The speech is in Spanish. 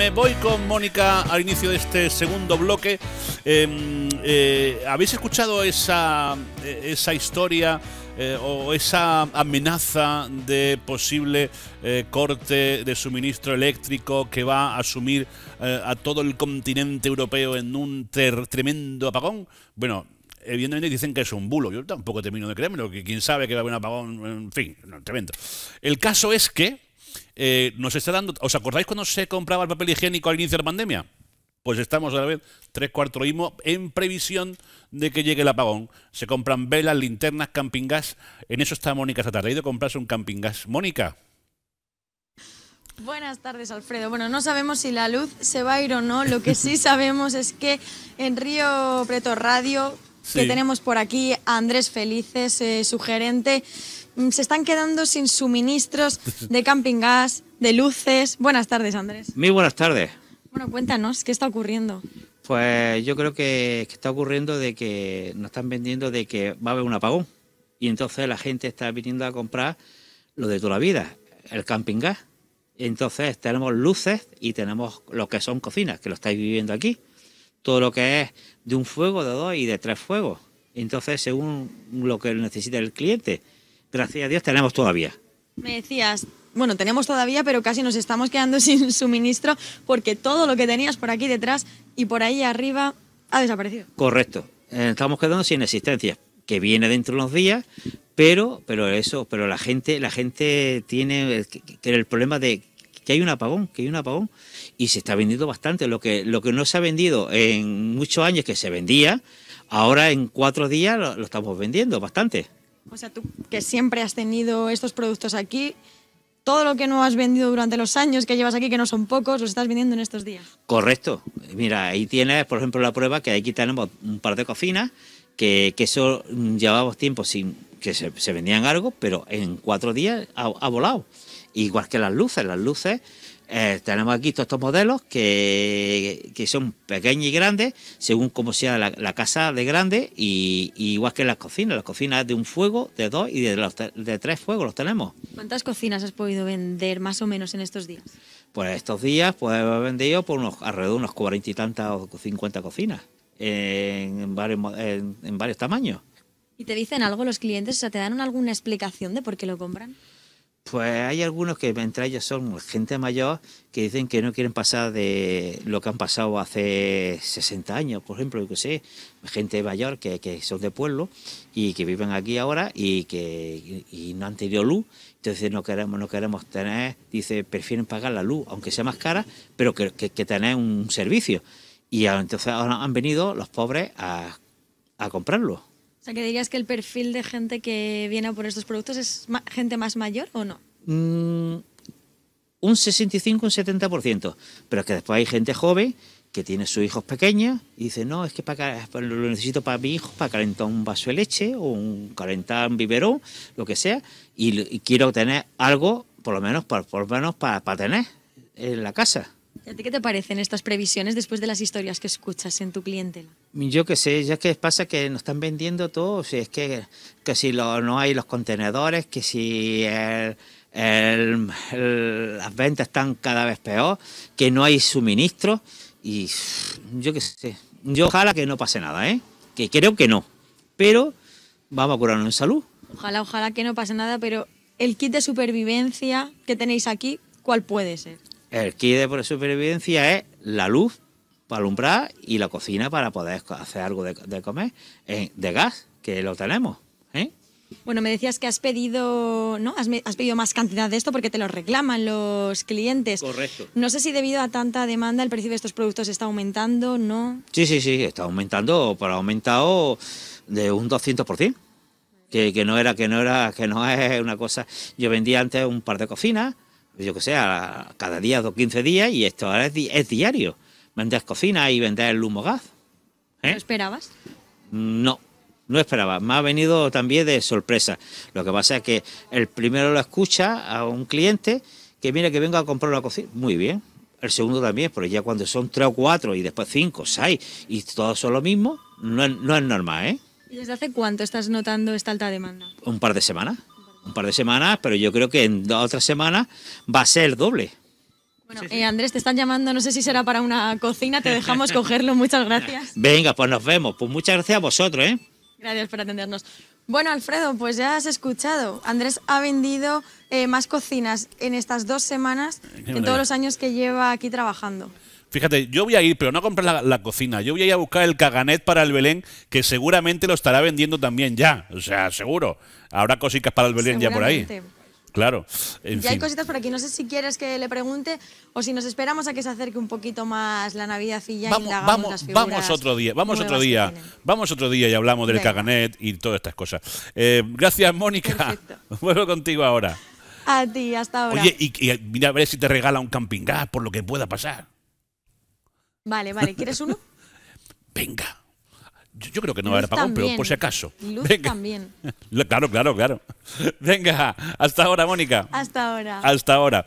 me voy con Mónica al inicio de este segundo bloque. Em, eh, ¿Habéis escuchado esa, eh, historia eh, o esa amenaza de posible corte de suministro eléctrico que va a asumir a todo el continente europeo en un tremendo apagón? Bueno, evidentemente dicen que es un bulo, yo tampoco termino de creérmelo, que quién sabe que va a haber un apagón, en fin, no, tremendo. El caso es que eh, nos está dando. ¿Os acordáis cuando se compraba el papel higiénico al inicio de la pandemia? Pues estamos a la vez tres cuartos mismo en previsión de que llegue el apagón. Se compran velas, linternas, camping gas. En eso está Mónica esta tarde. Ha ido a comprarse un camping gas. Mónica. Buenas tardes, Alfredo. Bueno, no sabemos si la luz se va a ir o no. Lo que sí sabemos es que en Río Preto Radio, que tenemos por aquí a Andrés Felices, eh, su gerente, Mm, se están quedando sin suministros de camping gas, de luces. Buenas tardes, Andrés. Muy buenas tardes. Bueno, cuéntanos, ¿qué está ocurriendo? Pues yo creo que, está ocurriendo de que nos están vendiendo de que va a haber un apagón. Y entonces la gente está viniendo a comprar lo de toda la vida, el camping gas. Entonces tenemos luces y tenemos lo que son cocinas, que lo estáis viviendo aquí. Todo lo que es de un fuego, de dos y de tres fuegos. Entonces, según lo que necesita el cliente. Gracias a Dios tenemos todavía. Me decías, bueno, tenemos todavía, pero casi nos estamos quedando sin suministro porque todo lo que tenías por aquí detrás y por ahí arriba ha desaparecido. Correcto. Eh, estamos quedando sin existencia, que viene dentro de unos días, pero, pero eso, pero la gente, la gente tiene eh, el problema de que hay un apagón, que hay un apagón y se está vendiendo bastante. Lo que, lo que no se ha vendido en muchos años que se vendía, ahora en cuatro días lo estamos vendiendo bastante. O sea, tú que siempre has tenido estos productos aquí, todo lo que no has vendido durante los años que llevas aquí, que no son pocos, los estás vendiendo en estos días. Correcto. Mira, ahí tienes, por ejemplo, la prueba que aquí tenemos un par de cocinas, que, que eso mm, llevábamos tiempo sin que se, vendían algo, pero en cuatro días ha volado. Igual que las luces, las luces eh, tenemos aquí todos estos modelos que, son pequeños y grandes, según como sea la, casa de grande, y, igual que las cocinas. Las cocinas de un fuego, de dos y de, de tres fuegos los tenemos. ¿Cuántas cocinas has podido vender más o menos en estos días? Pues estos días pues, he vendido por unos, alrededor de unos cuarenta y tantas o cincuenta cocinas, en, varios, en varios tamaños. ¿Y te dicen algo los clientes? O sea, ¿te dan alguna explicación de por qué lo compran? Pues hay algunos que entre ellos son gente mayor que dicen que no quieren pasar de lo que han pasado hace 60 años, por ejemplo, yo que sé, gente mayor que, que son de pueblo y que viven aquí ahora y que no han tenido luz, entonces no queremos, no queremos tener, dice, prefieren pagar la luz, aunque sea más cara, pero que, que, que tener un servicio. Y entonces ahora han venido los pobres a, a comprarlo. O sea, que dirías que el perfil de gente que viene a por estos productos es gente más mayor o no? Mm, un 65, un 70%. Pero es que después hay gente joven que tiene sus hijos pequeños y dice, no, es que lo necesito para mi hijo, para calentar un vaso de leche o un, calentar un biberón, lo que sea, y, quiero tener algo, por lo menos, por, menos para, tener en la casa. ¿Y ¿A ti qué te parecen estas previsiones después de las historias que escuchas en tu clientela? Yo qué sé, ya que pasa que nos están vendiendo todo, si es que, si no hay los contenedores, que si las ventas están cada vez peor, que no hay suministro y yo qué sé. Yo ojalá que no pase nada, ¿eh? Que creo que no, pero vamos a curarnos en salud. Ojalá, ojalá que no pase nada, pero el kit de supervivencia que tenéis aquí, ¿cuál puede ser? El kit de supervivencia es la luz, para alumbrar y la cocina para poder hacer algo de, comer, de gas, que lo tenemos. ¿eh? Bueno, me decías que has pedido, ¿no? Has, pedido más cantidad de esto porque te lo reclaman los clientes. Correcto. No sé si debido a tanta demanda el precio de estos productos está aumentando, ¿no? Sí, sí, sí, está aumentando, pero ha aumentado de un 200%. Que, que no era, que no era, que no es una cosa. Yo vendía antes un par de cocinas, yo que sé, cada día, dos, 15 días, y esto ahora es diario. Vendés cocina y vender el humo gas. ¿eh? esperabas? No, no esperaba. Me ha venido también de sorpresa. Lo que pasa es que el primero lo escucha a un cliente que mira que venga a comprar la cocina. Muy bien. El segundo también, pero ya cuando son tres o cuatro y después cinco, seis y todos son lo mismo, no es, no es normal, ¿eh? ¿Y desde hace cuánto estás notando esta alta demanda? Un par de semanas. Un par de semanas, pero yo creo que en otras semanas va a ser el doble. Bueno, eh, Andrés, te están llamando, no sé si será para una cocina, te dejamos cogerlo, muchas gracias. Venga, pues nos vemos. Pues muchas gracias a vosotros, ¿eh? Gracias por atendernos. Bueno, Alfredo, pues ya has escuchado. Andrés ha vendido eh, más cocinas en estas dos semanas que en todos los años que lleva aquí trabajando. Fíjate, yo voy a ir, pero no a comprar la, la, cocina. Yo voy a ir a buscar el caganet para el Belén, que seguramente lo estará vendiendo también ya. O sea, seguro. Habrá cositas para el Belén ya por ahí. Claro. Y ya hay cositas por aquí. No sé si quieres que le pregunte o si nos esperamos a que se acerque un poquito más la Navidad y ya vamos, figuras vamos otro día, vamos otro día, vamos otro día y hablamos del caganet y todas estas cosas. Eh, gracias, Mónica. Perfecto. Vuelvo contigo ahora. A ti, hasta ahora. Oye, y, y mira a ver si te regala un camping gas por lo que pueda pasar. Vale, vale. ¿Quieres uno? Venga. Yo, creo que no va a haber pero por si acaso. Luz Venga. también. claro, claro, claro. Venga, hasta ahora, Mónica. Hasta ahora. Hasta ahora.